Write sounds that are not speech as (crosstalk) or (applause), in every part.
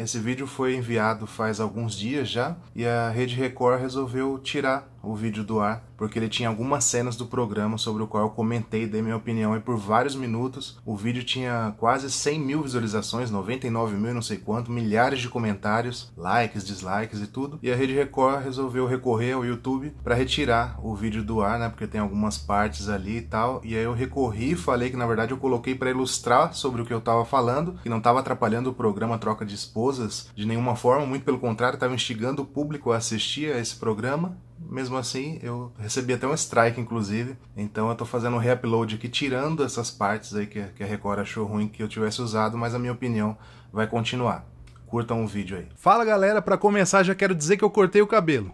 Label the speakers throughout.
Speaker 1: Esse vídeo foi enviado faz alguns dias já e a Rede Record resolveu tirar o vídeo do ar porque ele tinha algumas cenas do programa sobre o qual eu comentei, dei minha opinião e por vários minutos o vídeo tinha quase 100 mil visualizações, 99 mil não sei quanto, milhares de comentários, likes, dislikes e tudo e a Rede Record resolveu recorrer ao YouTube para retirar o vídeo do ar, né, porque tem algumas partes ali e tal e aí eu recorri e falei que na verdade eu coloquei para ilustrar sobre o que eu estava falando, que não estava atrapalhando o programa, troca de esposa esposas de nenhuma forma, muito pelo contrário, estava instigando o público a assistir a esse programa. Mesmo assim, eu recebi até um strike, inclusive. Então eu estou fazendo um reupload aqui, tirando essas partes aí que, que a Record achou ruim que eu tivesse usado, mas a minha opinião vai continuar. Curtam o vídeo aí. Fala galera, para começar já quero dizer que eu cortei o cabelo.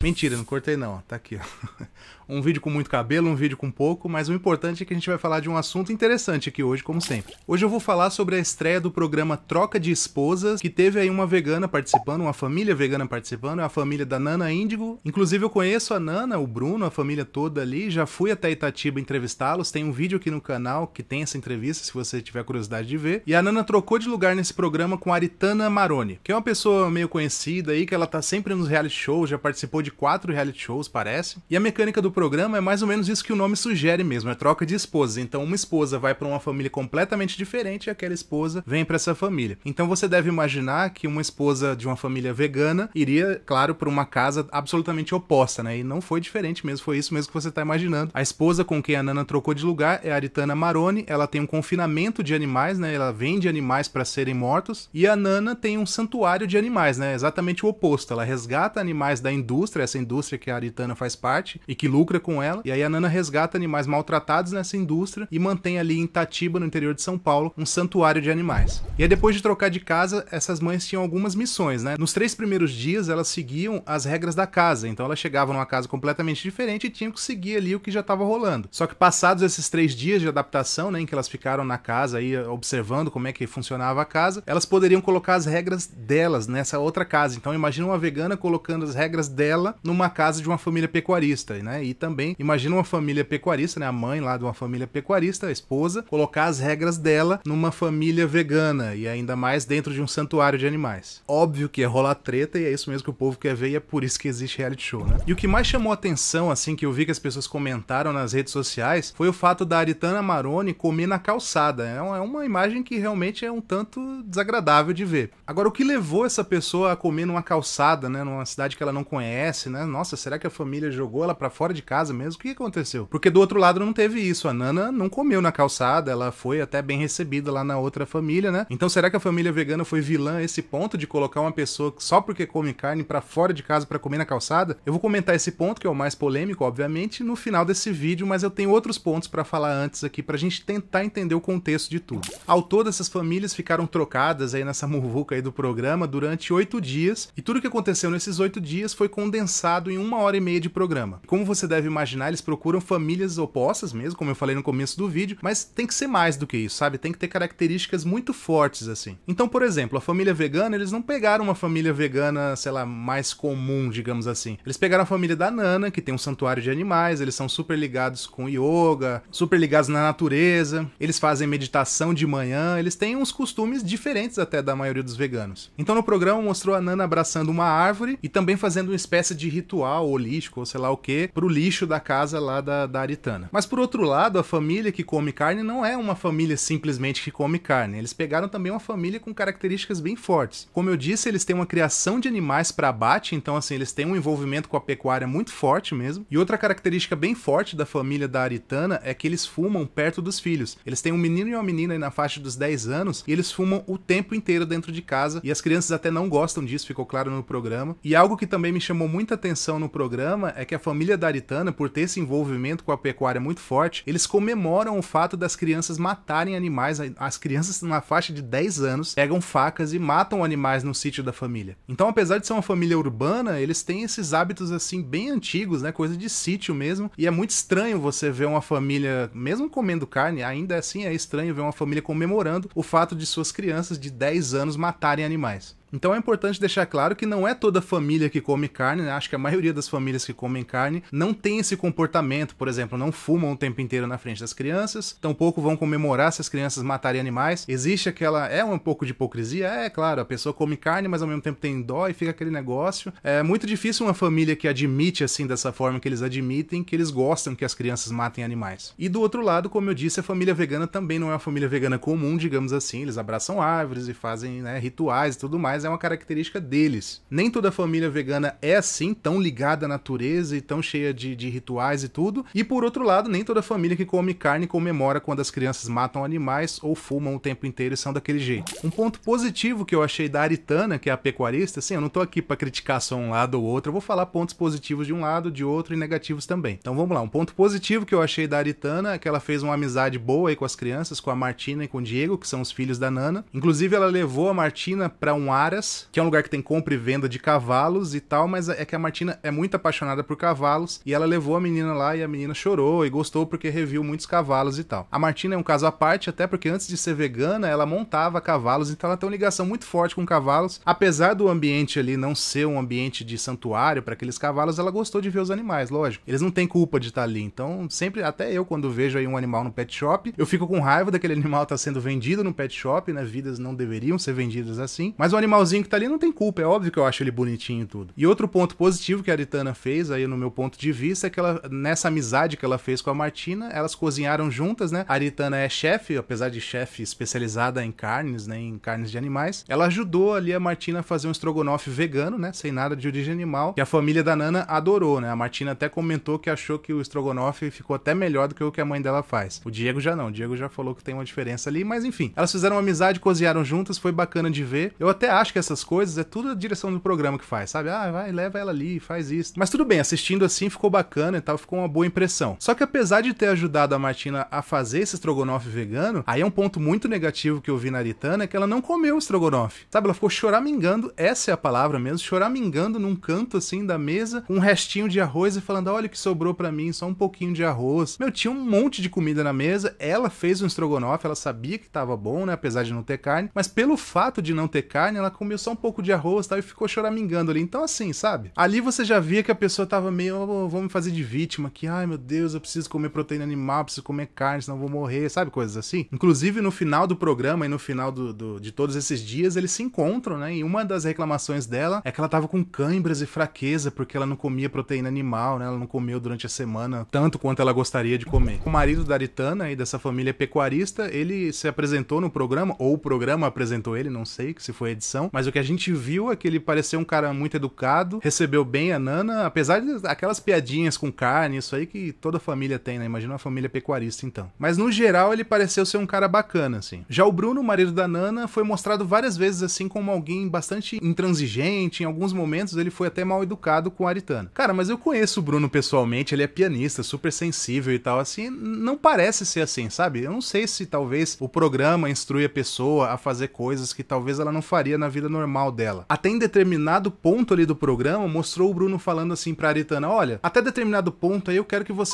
Speaker 1: Mentira, não cortei não, tá aqui, ó um vídeo com muito cabelo, um vídeo com pouco, mas o importante é que a gente vai falar de um assunto interessante aqui hoje, como sempre. Hoje eu vou falar sobre a estreia do programa Troca de Esposas, que teve aí uma vegana participando, uma família vegana participando, é a família da Nana Índigo. Inclusive eu conheço a Nana, o Bruno, a família toda ali, já fui até Itatiba entrevistá-los, tem um vídeo aqui no canal que tem essa entrevista, se você tiver curiosidade de ver. E a Nana trocou de lugar nesse programa com a Aritana Maroni, que é uma pessoa meio conhecida aí, que ela tá sempre nos reality shows, já participou de quatro reality shows, parece. E a mecânica do programa é mais ou menos isso que o nome sugere mesmo, é troca de esposas. Então uma esposa vai para uma família completamente diferente e aquela esposa vem para essa família. Então você deve imaginar que uma esposa de uma família vegana iria, claro, para uma casa absolutamente oposta, né? E não foi diferente mesmo, foi isso mesmo que você está imaginando. A esposa com quem a Nana trocou de lugar é a Aritana Maroni, ela tem um confinamento de animais, né? Ela vende animais para serem mortos e a Nana tem um santuário de animais, né? É exatamente o oposto. Ela resgata animais da indústria, essa indústria que a Aritana faz parte e que lucra lucra com ela. E aí a Nana resgata animais maltratados nessa indústria e mantém ali em Itatiba, no interior de São Paulo, um santuário de animais. E aí depois de trocar de casa, essas mães tinham algumas missões, né? Nos três primeiros dias, elas seguiam as regras da casa. Então elas chegavam numa casa completamente diferente e tinham que seguir ali o que já estava rolando. Só que passados esses três dias de adaptação, né, em que elas ficaram na casa aí observando como é que funcionava a casa, elas poderiam colocar as regras delas nessa outra casa. Então imagina uma vegana colocando as regras dela numa casa de uma família pecuarista, né? E também, imagina uma família pecuarista, né? A mãe lá de uma família pecuarista, a esposa, colocar as regras dela numa família vegana e ainda mais dentro de um santuário de animais. Óbvio que é rolar treta e é isso mesmo que o povo quer ver e é por isso que existe reality show, né? E o que mais chamou atenção, assim, que eu vi que as pessoas comentaram nas redes sociais foi o fato da Aritana Maroni comer na calçada. É, é uma imagem que realmente é um tanto desagradável de ver. Agora, o que levou essa pessoa a comer numa calçada, né? Numa cidade que ela não conhece, né? Nossa, será que a família jogou ela para fora de casa mesmo? O que aconteceu? Porque do outro lado não teve isso. A Nana não comeu na calçada, ela foi até bem recebida lá na outra família, né? Então será que a família vegana foi vilã a esse ponto de colocar uma pessoa só porque come carne para fora de casa para comer na calçada? Eu vou comentar esse ponto, que é o mais polêmico, obviamente, no final desse vídeo, mas eu tenho outros pontos para falar antes aqui pra gente tentar entender o contexto de tudo. Ao todo, essas famílias ficaram trocadas aí nessa muvuca aí do programa durante oito dias e tudo que aconteceu nesses oito dias foi condensado em uma hora e meia de programa. Como você deve deve imaginar, eles procuram famílias opostas mesmo, como eu falei no começo do vídeo, mas tem que ser mais do que isso, sabe? Tem que ter características muito fortes assim. Então, por exemplo, a família vegana, eles não pegaram uma família vegana, sei lá, mais comum, digamos assim. Eles pegaram a família da Nana, que tem um santuário de animais, eles são super ligados com yoga, super ligados na natureza, eles fazem meditação de manhã, eles têm uns costumes diferentes até da maioria dos veganos. Então, no programa mostrou a Nana abraçando uma árvore e também fazendo uma espécie de ritual holístico, ou sei lá o que, pro livro lixo da casa lá da, da Aritana. Mas por outro lado, a família que come carne não é uma família simplesmente que come carne. Eles pegaram também uma família com características bem fortes. Como eu disse, eles têm uma criação de animais para abate, então assim, eles têm um envolvimento com a pecuária muito forte mesmo. E outra característica bem forte da família da Aritana é que eles fumam perto dos filhos. Eles têm um menino e uma menina na faixa dos 10 anos e eles fumam o tempo inteiro dentro de casa e as crianças até não gostam disso, ficou claro no programa. E algo que também me chamou muita atenção no programa é que a família da Aritana por ter esse envolvimento com a pecuária muito forte, eles comemoram o fato das crianças matarem animais. As crianças na faixa de 10 anos pegam facas e matam animais no sítio da família. Então, apesar de ser uma família urbana, eles têm esses hábitos assim bem antigos, né? Coisa de sítio mesmo. E é muito estranho você ver uma família, mesmo comendo carne, ainda assim é estranho ver uma família comemorando o fato de suas crianças de 10 anos matarem animais. Então é importante deixar claro que não é toda família que come carne, né? acho que a maioria das famílias que comem carne não tem esse comportamento, por exemplo, não fumam o tempo inteiro na frente das crianças, tampouco vão comemorar se as crianças matarem animais. Existe aquela. É um pouco de hipocrisia? É, claro, a pessoa come carne, mas ao mesmo tempo tem dó e fica aquele negócio. É muito difícil uma família que admite assim, dessa forma que eles admitem, que eles gostam que as crianças matem animais. E do outro lado, como eu disse, a família vegana também não é uma família vegana comum, digamos assim, eles abraçam árvores e fazem né, rituais e tudo mais é uma característica deles. Nem toda família vegana é assim, tão ligada à natureza e tão cheia de, de rituais e tudo. E por outro lado, nem toda família que come carne comemora quando as crianças matam animais ou fumam o tempo inteiro e são daquele jeito. Um ponto positivo que eu achei da Aritana, que é a pecuarista, assim, eu não tô aqui para criticar só um lado ou outro, eu vou falar pontos positivos de um lado, de outro e negativos também. Então vamos lá, um ponto positivo que eu achei da Aritana é que ela fez uma amizade boa aí com as crianças, com a Martina e com o Diego, que são os filhos da Nana. Inclusive ela levou a Martina para um ar Araras, que é um lugar que tem compra e venda de cavalos e tal, mas é que a Martina é muito apaixonada por cavalos e ela levou a menina lá e a menina chorou e gostou porque reviu muitos cavalos e tal. A Martina é um caso à parte, até porque antes de ser vegana, ela montava cavalos, então ela tem uma ligação muito forte com cavalos. Apesar do ambiente ali não ser um ambiente de santuário para aqueles cavalos, ela gostou de ver os animais, lógico. Eles não têm culpa de estar tá ali, então sempre, até eu quando vejo aí um animal no pet shop, eu fico com raiva daquele (laughs) animal estar tá sendo vendido no pet shop, né? Vidas não deveriam ser vendidas assim, mas o animal animalzinho que tá ali não tem culpa, é óbvio que eu acho ele bonitinho e tudo. E outro ponto positivo que a Aritana fez, aí no meu ponto de vista, é que ela, nessa amizade que ela fez com a Martina, elas cozinharam juntas, né? A Aritana é chefe, apesar de chefe especializada em carnes, né? Em carnes de animais. Ela ajudou ali a Martina a fazer um estrogonofe vegano, né? Sem nada de origem animal, que a família da Nana adorou, né? A Martina até comentou que achou que o estrogonofe ficou até melhor do que o que a mãe dela faz. O Diego já não, o Diego já falou que tem uma diferença ali, mas enfim. Elas fizeram uma amizade, cozinharam juntas, foi bacana de ver. Eu até acho acho que essas coisas, é tudo a direção do programa que faz, sabe? Ah, vai, leva ela ali, faz isso. Mas tudo bem, assistindo assim ficou bacana e tal, ficou uma boa impressão. Só que apesar de ter ajudado a Martina a fazer esse estrogonofe vegano, aí é um ponto muito negativo que eu vi na Aritana, é que ela não comeu o estrogonofe. Sabe, ela ficou choramingando, essa é a palavra mesmo, choramingando num canto assim da mesa, um restinho de arroz e falando: olha o que sobrou para mim, só um pouquinho de arroz. Meu, tinha um monte de comida na mesa, ela fez um estrogonofe, ela sabia que tava bom, né? Apesar de não ter carne, mas pelo fato de não ter carne, ela comeu só um pouco de arroz tal, e ficou choramingando ali. Então, assim, sabe? Ali você já via que a pessoa tava meio, oh, vou me fazer de vítima, que, ai meu Deus, eu preciso comer proteína animal, preciso comer carne, senão vou morrer, sabe? Coisas assim. Inclusive, no final do programa e no final do, do, de todos esses dias, eles se encontram, né? E uma das reclamações dela é que ela tava com cãibras e fraqueza porque ela não comia proteína animal, né? Ela não comeu durante a semana tanto quanto ela gostaria de comer. O marido da Aritana e dessa família pecuarista, ele se apresentou no programa, ou o programa apresentou ele, não sei se foi edição, não, mas o que a gente viu é que ele pareceu um cara muito educado, recebeu bem a Nana, apesar de aquelas piadinhas com carne, isso aí que toda família tem, né? Imagina uma família pecuarista, então. Mas no geral, ele pareceu ser um cara bacana, assim. Já o Bruno, o marido da Nana, foi mostrado várias vezes, assim, como alguém bastante intransigente, em alguns momentos ele foi até mal educado com a Aritana. Cara, mas eu conheço o Bruno pessoalmente, ele é pianista, super sensível e tal, assim, não parece ser assim, sabe? Eu não sei se talvez o programa instrui a pessoa a fazer coisas que talvez ela não faria na vida normal dela. Até em determinado ponto ali do programa, mostrou o Bruno falando assim pra Aritana: Olha, até determinado ponto aí eu quero que você.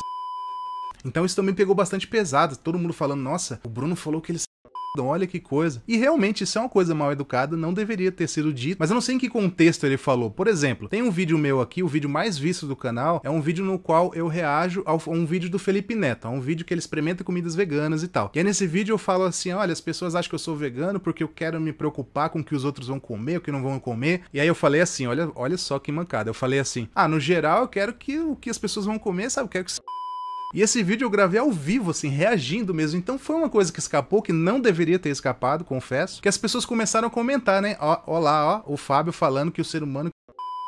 Speaker 1: Então isso também pegou bastante pesado. Todo mundo falando, nossa, o Bruno falou que ele olha que coisa. E realmente isso é uma coisa mal educada, não deveria ter sido dito, mas eu não sei em que contexto ele falou. Por exemplo, tem um vídeo meu aqui, o vídeo mais visto do canal, é um vídeo no qual eu reajo a um vídeo do Felipe Neto, a um vídeo que ele experimenta comidas veganas e tal. E aí nesse vídeo eu falo assim, olha, as pessoas acham que eu sou vegano porque eu quero me preocupar com o que os outros vão comer, o que não vão comer. E aí eu falei assim, olha, olha só que mancada. Eu falei assim, ah, no geral eu quero que o que as pessoas vão comer, sabe, eu quero que e esse vídeo eu gravei ao vivo, assim, reagindo mesmo. Então foi uma coisa que escapou, que não deveria ter escapado, confesso. Que as pessoas começaram a comentar, né? Ó, ó lá, ó, o Fábio falando que o ser humano é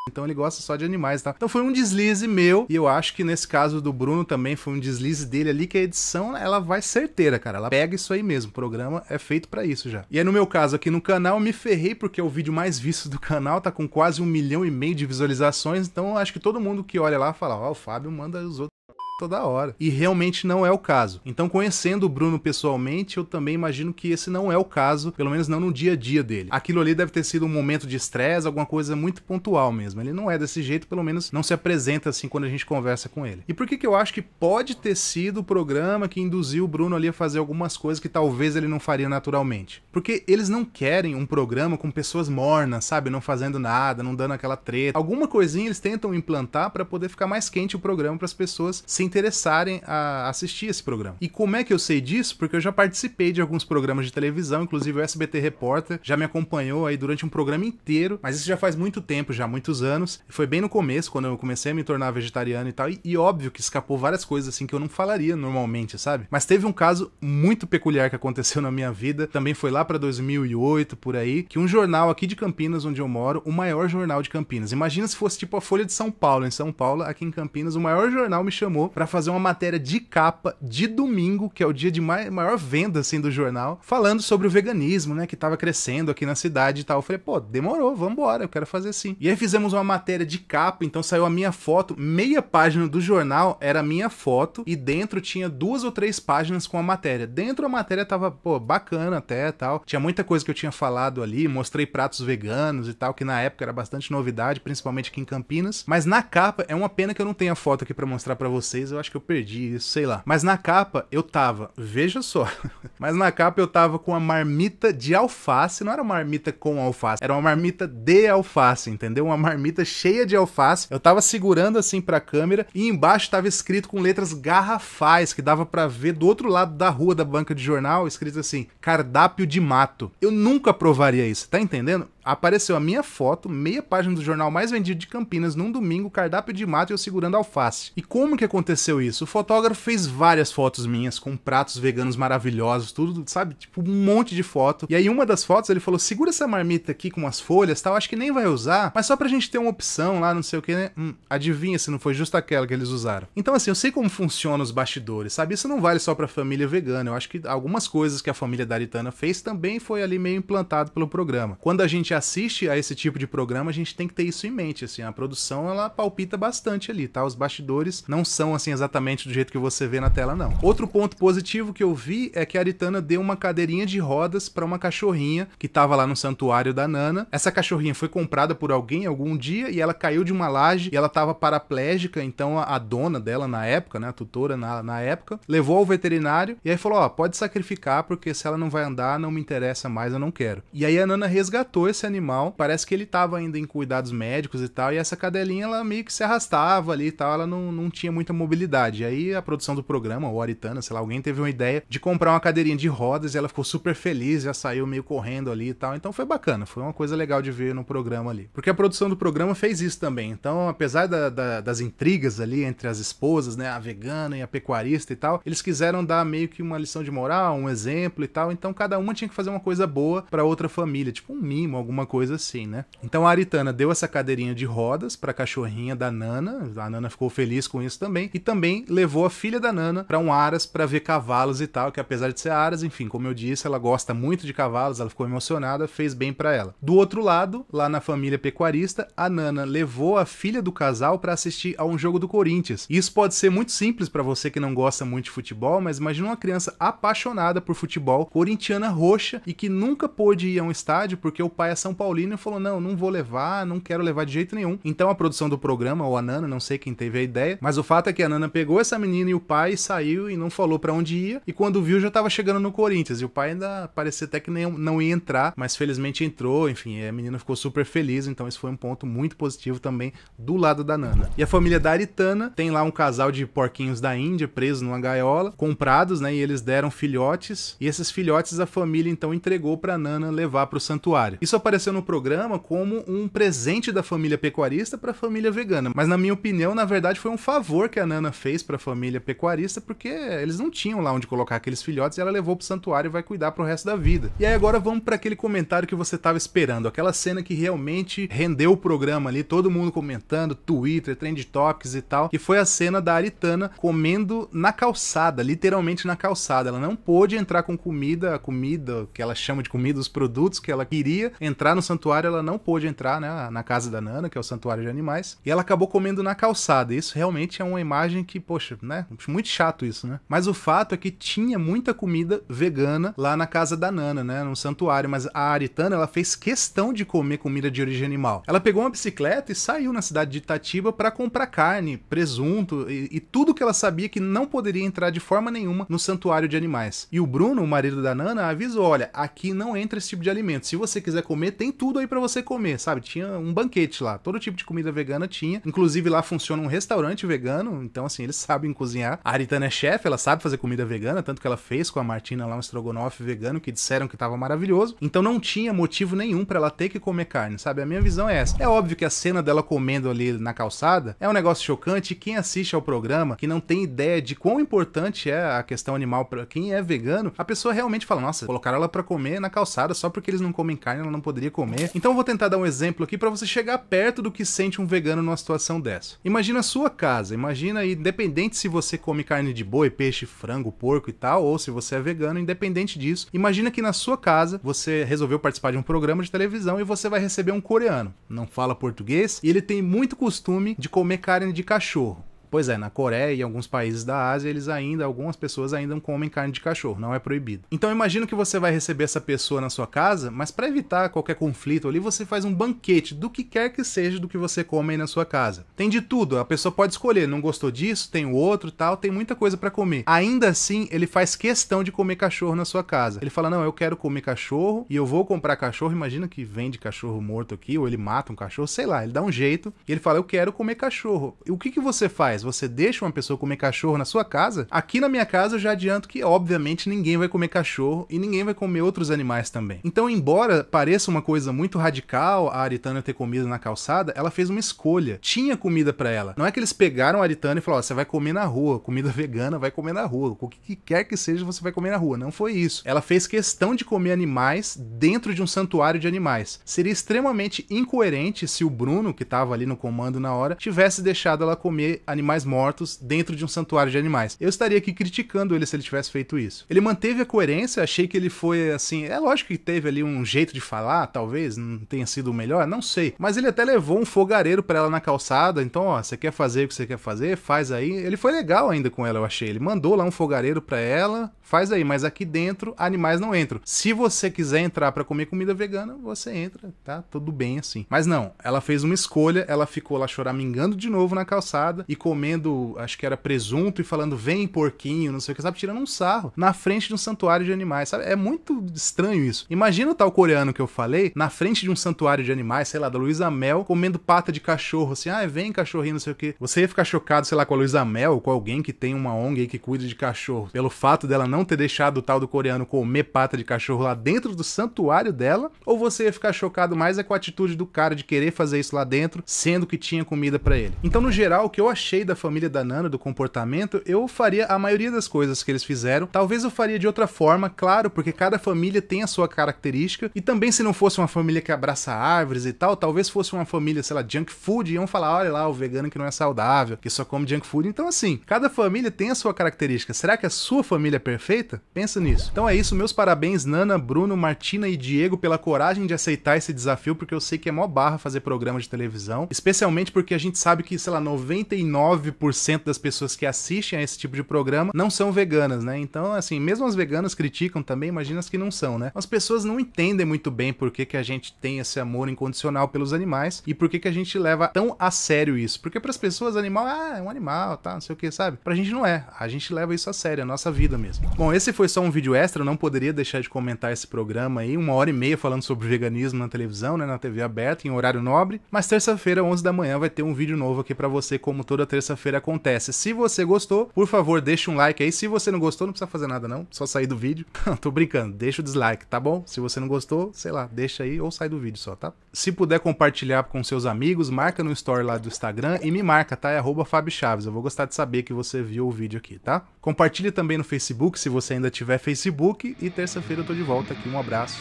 Speaker 1: então ele gosta só de animais, tá? Então foi um deslize meu, e eu acho que nesse caso do Bruno também foi um deslize dele ali, que a edição, ela vai certeira, cara. Ela pega isso aí mesmo, o programa é feito para isso já. E aí é no meu caso aqui no canal, me ferrei porque é o vídeo mais visto do canal, tá com quase um milhão e meio de visualizações, então acho que todo mundo que olha lá fala, ó, oh, o Fábio manda os outros toda hora. E realmente não é o caso. Então, conhecendo o Bruno pessoalmente, eu também imagino que esse não é o caso, pelo menos não no dia a dia dele. Aquilo ali deve ter sido um momento de estresse, alguma coisa muito pontual mesmo. Ele não é desse jeito, pelo menos não se apresenta assim quando a gente conversa com ele. E por que, que eu acho que pode ter sido o programa que induziu o Bruno ali a fazer algumas coisas que talvez ele não faria naturalmente? Porque eles não querem um programa com pessoas mornas, sabe? Não fazendo nada, não dando aquela treta. Alguma coisinha eles tentam implantar para poder ficar mais quente o programa para as pessoas se interessarem a assistir esse programa. E como é que eu sei disso? Porque eu já participei de alguns programas de televisão, inclusive o SBT Repórter já me acompanhou aí durante um programa inteiro, mas isso já faz muito tempo, já muitos anos. Foi bem no começo, quando eu comecei a me tornar vegetariano e tal, e, e óbvio que escapou várias coisas assim que eu não falaria normalmente, sabe? Mas teve um caso muito peculiar que aconteceu na minha vida, também foi lá para 2008 por aí, que um jornal aqui de Campinas, onde eu moro, o maior jornal de Campinas. Imagina se fosse tipo a Folha de São Paulo, em São Paulo, aqui em Campinas, o maior jornal me chamou para fazer uma matéria de capa de domingo, que é o dia de maior venda assim do jornal, falando sobre o veganismo, né, que tava crescendo aqui na cidade e tal. Eu falei, pô, demorou, vambora, eu quero fazer sim. E aí fizemos uma matéria de capa, então saiu a minha foto, meia página do jornal era a minha foto e dentro tinha duas ou três páginas com a matéria. Dentro a matéria tava, pô, bacana até, tal. Tinha muita coisa que eu tinha falado ali, mostrei pratos veganos e tal, que na época era bastante novidade, principalmente aqui em Campinas, mas na capa é uma pena que eu não tenha foto aqui para mostrar para vocês vocês, eu acho que eu perdi isso, sei lá. Mas na capa eu tava, veja só, (laughs) mas na capa eu tava com a marmita de alface, não era uma marmita com alface, era uma marmita de alface, entendeu? Uma marmita cheia de alface. Eu tava segurando assim pra câmera e embaixo tava escrito com letras garrafais que dava para ver do outro lado da rua da banca de jornal, escrito assim: cardápio de mato. Eu nunca provaria isso, tá entendendo? apareceu a minha foto, meia página do jornal mais vendido de Campinas, num domingo, cardápio de mato e eu segurando alface. E como que aconteceu isso? O fotógrafo fez várias fotos minhas com pratos veganos maravilhosos, tudo, sabe? Tipo, um monte de foto. E aí, uma das fotos, ele falou: segura essa marmita aqui com as folhas tal, acho que nem vai usar, mas só pra gente ter uma opção lá, não sei o que, né? Hum, adivinha se não foi justo aquela que eles usaram. Então, assim, eu sei como funciona os bastidores, sabe? Isso não vale só pra família vegana. Eu acho que algumas coisas que a família Daritana fez também foi ali meio implantado pelo programa. Quando a gente assiste a esse tipo de programa, a gente tem que ter isso em mente, assim, a produção ela palpita bastante ali, tá? Os bastidores não são assim exatamente do jeito que você vê na tela não. Outro ponto positivo que eu vi é que a Aritana deu uma cadeirinha de rodas para uma cachorrinha que tava lá no santuário da Nana. Essa cachorrinha foi comprada por alguém algum dia e ela caiu de uma laje e ela tava paraplégica, então a, a dona dela na época, né, a tutora na, na época, levou ao veterinário e aí falou, ó, oh, pode sacrificar porque se ela não vai andar, não me interessa mais, eu não quero. E aí a Nana resgatou esse esse animal, parece que ele tava ainda em cuidados médicos e tal, e essa cadelinha ela meio que se arrastava ali e tal, ela não, não tinha muita mobilidade. Aí a produção do programa, o Aritana, sei lá, alguém teve uma ideia de comprar uma cadeirinha de rodas e ela ficou super feliz, já saiu meio correndo ali e tal. Então foi bacana, foi uma coisa legal de ver no programa ali. Porque a produção do programa fez isso também. Então, apesar da, da, das intrigas ali entre as esposas, né, a vegana e a pecuarista e tal, eles quiseram dar meio que uma lição de moral, um exemplo e tal. Então cada uma tinha que fazer uma coisa boa para outra família, tipo um mimo, alguma alguma coisa assim, né? Então a Aritana deu essa cadeirinha de rodas para a cachorrinha da Nana, a Nana ficou feliz com isso também, e também levou a filha da Nana para um aras para ver cavalos e tal, que apesar de ser aras, enfim, como eu disse, ela gosta muito de cavalos, ela ficou emocionada, fez bem para ela. Do outro lado, lá na família pecuarista, a Nana levou a filha do casal para assistir a um jogo do Corinthians. Isso pode ser muito simples para você que não gosta muito de futebol, mas imagina uma criança apaixonada por futebol, corintiana roxa e que nunca pôde ir a um estádio porque o pai são Paulino e falou: não, não vou levar, não quero levar de jeito nenhum. Então a produção do programa, ou a Nana, não sei quem teve a ideia, mas o fato é que a Nana pegou essa menina e o pai saiu e não falou para onde ia. E quando viu, já tava chegando no Corinthians. E o pai ainda parecia até que nem, não ia entrar, mas felizmente entrou. Enfim, a menina ficou super feliz. Então isso foi um ponto muito positivo também do lado da Nana. E a família da Aritana tem lá um casal de porquinhos da Índia preso numa gaiola, comprados, né? E eles deram filhotes. E esses filhotes a família então entregou pra Nana levar pro santuário. Isso apareceu apareceu no programa como um presente da família pecuarista para a família vegana, mas na minha opinião, na verdade, foi um favor que a Nana fez para a família pecuarista, porque eles não tinham lá onde colocar aqueles filhotes e ela levou para o santuário e vai cuidar para o resto da vida. E aí agora vamos para aquele comentário que você estava esperando, aquela cena que realmente rendeu o programa ali, todo mundo comentando, Twitter, trend topics e tal, que foi a cena da Aritana comendo na calçada, literalmente na calçada. Ela não pôde entrar com comida, a comida que ela chama de comida, os produtos que ela queria entrar entrar no santuário, ela não pôde entrar né, na casa da Nana, que é o santuário de animais, e ela acabou comendo na calçada. Isso realmente é uma imagem que, poxa, né? Muito chato isso, né? Mas o fato é que tinha muita comida vegana lá na casa da Nana, né? No santuário, mas a Aritana, ela fez questão de comer comida de origem animal. Ela pegou uma bicicleta e saiu na cidade de Itatiba para comprar carne, presunto e, e tudo que ela sabia que não poderia entrar de forma nenhuma no santuário de animais. E o Bruno, o marido da Nana, avisou: olha, aqui não entra esse tipo de alimento. Se você quiser comer, tem tudo aí para você comer, sabe? Tinha um banquete lá, todo tipo de comida vegana tinha. Inclusive lá funciona um restaurante vegano, então assim, eles sabem cozinhar. A Aritana é chefe, ela sabe fazer comida vegana, tanto que ela fez com a Martina lá um estrogonofe vegano que disseram que tava maravilhoso. Então não tinha motivo nenhum para ela ter que comer carne, sabe? A minha visão é essa. É óbvio que a cena dela comendo ali na calçada é um negócio chocante quem assiste ao programa, que não tem ideia de quão importante é a questão animal para quem é vegano, a pessoa realmente fala: "Nossa, colocaram ela para comer na calçada só porque eles não comem carne, ela não pode poderia comer. Então vou tentar dar um exemplo aqui para você chegar perto do que sente um vegano numa situação dessa. Imagina a sua casa, imagina aí, independente se você come carne de boi, peixe, frango, porco e tal, ou se você é vegano, independente disso, imagina que na sua casa você resolveu participar de um programa de televisão e você vai receber um coreano. Não fala português e ele tem muito costume de comer carne de cachorro. Pois é, na Coreia e alguns países da Ásia, eles ainda, algumas pessoas ainda comem carne de cachorro, não é proibido. Então imagino que você vai receber essa pessoa na sua casa, mas para evitar qualquer conflito ali, você faz um banquete do que quer que seja do que você come aí na sua casa. Tem de tudo, a pessoa pode escolher, não gostou disso, tem o outro, tal, tem muita coisa para comer. Ainda assim, ele faz questão de comer cachorro na sua casa. Ele fala: "Não, eu quero comer cachorro e eu vou comprar cachorro". Imagina que vende cachorro morto aqui ou ele mata um cachorro, sei lá, ele dá um jeito. E ele fala: "Eu quero comer cachorro". E o que que você faz? você deixa uma pessoa comer cachorro na sua casa, aqui na minha casa eu já adianto que, obviamente, ninguém vai comer cachorro e ninguém vai comer outros animais também. Então, embora pareça uma coisa muito radical a Aritana ter comida na calçada, ela fez uma escolha. Tinha comida para ela. Não é que eles pegaram a Aritana e falaram: oh, você vai comer na rua, comida (laughs) vegana vai comer na rua, o que quer que seja você vai comer na rua. Não foi isso. Ela fez questão de comer animais dentro de um santuário de animais. Seria extremamente incoerente se o Bruno, que estava ali no comando na hora, tivesse deixado ela comer animais animais mortos dentro de um santuário de animais. Eu estaria aqui criticando ele se ele tivesse feito isso. Ele manteve a coerência, achei que ele foi assim. É lógico que teve ali um jeito de falar, talvez não tenha sido o melhor, não sei. Mas ele até levou um fogareiro para ela na calçada, então, ó, você quer fazer o que você quer fazer, faz aí. Ele foi legal ainda com ela, eu achei. Ele mandou lá um fogareiro para ela, faz aí, mas aqui dentro animais não entram. Se você quiser entrar para comer comida vegana, você entra, tá? Tudo bem assim. Mas não, ela fez uma escolha, ela ficou lá choramingando de novo na calçada e comeu comendo, acho que era presunto, e falando, vem porquinho, não sei o que, sabe? Tirando um sarro na frente de um santuário de animais, sabe? É muito estranho isso. Imagina o tal coreano que eu falei na frente de um santuário de animais, sei lá, da Luísa Mel, comendo pata de cachorro, assim, ah, vem cachorrinho, não sei o que. Você ia ficar chocado, sei lá, com a Luísa Mel ou com alguém que tem uma ONG aí que cuida de cachorro, pelo fato dela não ter deixado o tal do coreano comer pata de cachorro lá dentro do santuário dela, ou você ia ficar chocado mais é com a atitude do cara de querer fazer isso lá dentro, sendo que tinha comida para ele. Então, no geral, o que eu achei gostei da família da Nana, do comportamento, eu faria a maioria das coisas que eles fizeram. Talvez eu faria de outra forma, claro, porque cada família tem a sua característica. E também se não fosse uma família que abraça árvores e tal, talvez fosse uma família, sei lá, junk food, iam falar, olha lá, o vegano que não é saudável, que só come junk food. Então assim, cada família tem a sua característica. Será que a sua família é perfeita? Pensa nisso. Então é isso, meus parabéns Nana, Bruno, Martina e Diego pela coragem de aceitar esse desafio, porque eu sei que é mó barra fazer programa de televisão, especialmente porque a gente sabe que, sei lá, 99 99% das pessoas que assistem a esse tipo de programa não são veganas, né? Então, assim, mesmo as veganas criticam também, imagina as que não são, né? As pessoas não entendem muito bem por que, que a gente tem esse amor incondicional pelos animais e por que, que a gente leva tão a sério isso. Porque para as pessoas, animal, ah, é um animal, tá, não sei o que, sabe? Pra gente não é. A gente leva isso a sério, é a nossa vida mesmo. Bom, esse foi só um vídeo extra, eu não poderia deixar de comentar esse programa aí, uma hora e meia falando sobre veganismo na televisão, né, na TV aberta, em horário nobre, mas terça-feira, 11 da manhã, vai ter um vídeo novo aqui para você, como toda terça terça-feira acontece. Se você gostou, por favor, deixa um like aí. Se você não gostou, não precisa fazer nada não, só sair do vídeo. (laughs) Tô brincando, deixa o dislike, tá bom? Se você não gostou, sei lá, deixa aí ou sai do vídeo só, tá? Se puder compartilhar com seus amigos, marca no story lá do Instagram e me marca, tá? É arroba Fábio Chaves. Eu vou gostar de saber que você viu o vídeo aqui, tá? Compartilhe também no Facebook, se você ainda tiver Facebook. E terça-feira eu tô de volta aqui. Um abraço.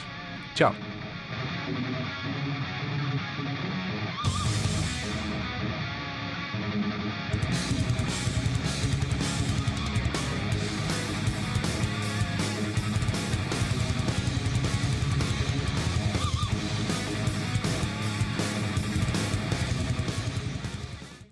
Speaker 1: Tchau.